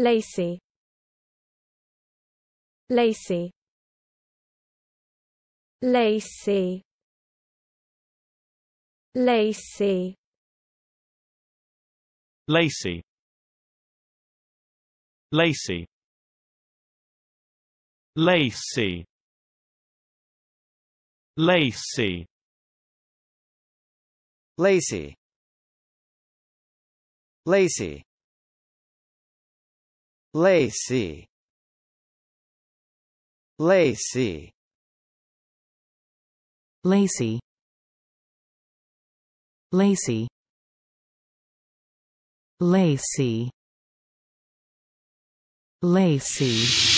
Lacey Lacey Lacey Lacey Lacey Lacey Lacey Lacey Lacey Lacey Lacey Lacey Lacey Lacey Lacey Lacey